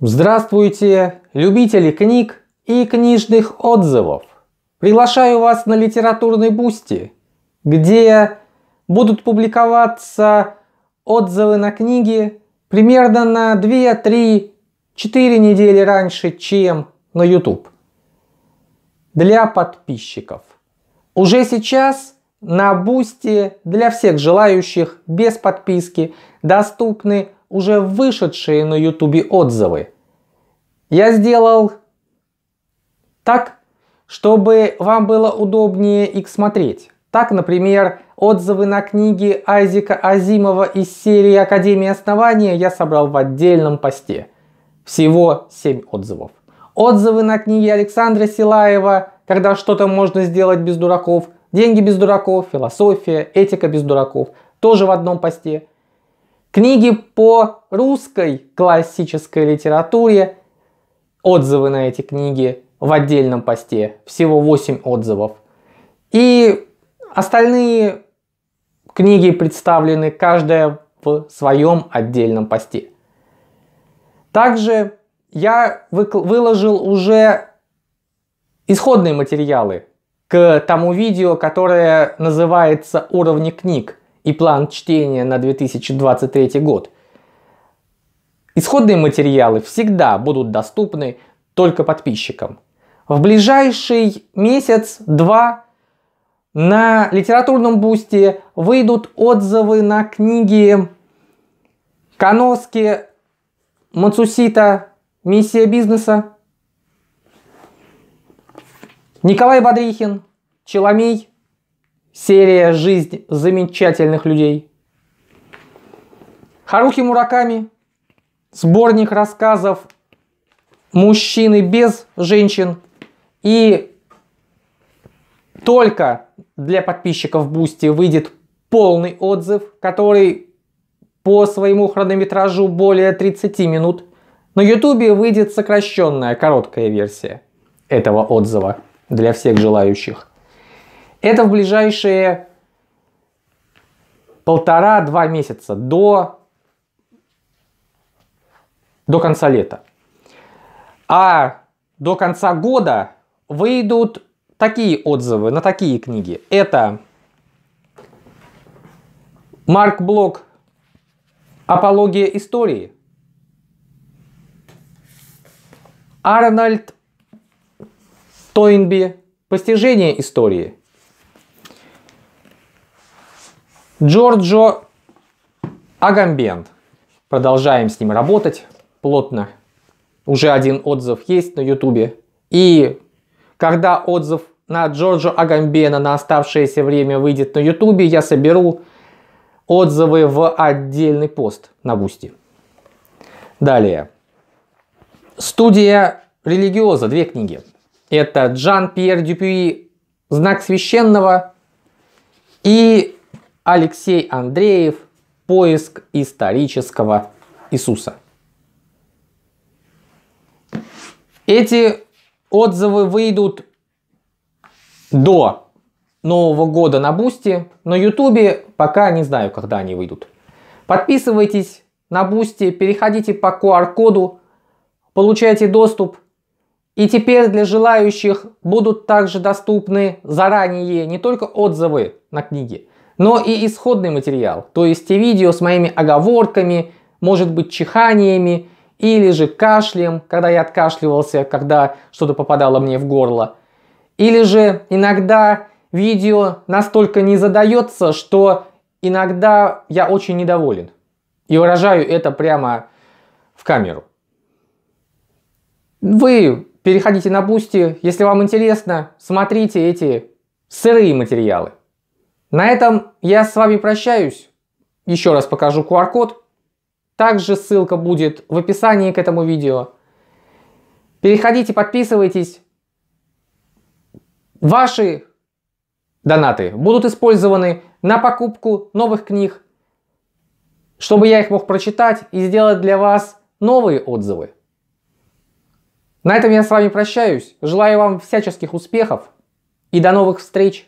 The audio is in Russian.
Здравствуйте, любители книг и книжных отзывов! Приглашаю вас на литературный бусти, где будут публиковаться отзывы на книги примерно на 2, 3, 4 недели раньше, чем на YouTube. Для подписчиков. Уже сейчас на бусте для всех желающих без подписки доступны уже вышедшие на ютубе отзывы. Я сделал так, чтобы вам было удобнее их смотреть. Так, например, отзывы на книги Айзека Азимова из серии «Академия основания» я собрал в отдельном посте. Всего 7 отзывов. Отзывы на книги Александра Силаева «Когда что-то можно сделать без дураков», «Деньги без дураков», «Философия», «Этика без дураков» тоже в одном посте книги по русской классической литературе, отзывы на эти книги в отдельном посте, всего 8 отзывов. И остальные книги представлены каждая в своем отдельном посте. Также я выложил уже исходные материалы к тому видео, которое называется «Уровни книг», и план чтения на 2023 год. Исходные материалы всегда будут доступны только подписчикам. В ближайший месяц-два на литературном бусте выйдут отзывы на книги Каноски, Мацусита, Миссия бизнеса, Николай Бодрихин, Челомей, Серия «Жизнь замечательных людей». Харуки Мураками. Сборник рассказов «Мужчины без женщин» и только для подписчиков Бусти выйдет полный отзыв, который по своему хронометражу более 30 минут. На ютубе выйдет сокращенная короткая версия этого отзыва для всех желающих. Это в ближайшие полтора-два месяца до, до конца лета. А до конца года выйдут такие отзывы на такие книги. Это Марк Блок «Апология истории», Арнольд Тойнби «Постижение истории», Джорджо Агамбент. Продолжаем с ним работать плотно. Уже один отзыв есть на ютубе. И когда отзыв на Джорджо Агамбена на оставшееся время выйдет на ютубе, я соберу отзывы в отдельный пост на Бусти. Далее. Студия религиоза. Две книги. Это Джан-Пьер Дюпюи «Знак священного» и Алексей Андреев «Поиск исторического Иисуса». Эти отзывы выйдут до Нового года на Бусти, но Ютубе пока не знаю, когда они выйдут. Подписывайтесь на Бусти, переходите по QR-коду, получайте доступ. И теперь для желающих будут также доступны заранее не только отзывы на книги, но и исходный материал, то есть те видео с моими оговорками, может быть чиханиями или же кашлем, когда я откашливался, когда что-то попадало мне в горло. Или же иногда видео настолько не задается, что иногда я очень недоволен. И выражаю это прямо в камеру. Вы переходите на Бусти, если вам интересно, смотрите эти сырые материалы. На этом я с вами прощаюсь. Еще раз покажу QR-код. Также ссылка будет в описании к этому видео. Переходите, подписывайтесь. Ваши донаты будут использованы на покупку новых книг, чтобы я их мог прочитать и сделать для вас новые отзывы. На этом я с вами прощаюсь. Желаю вам всяческих успехов и до новых встреч!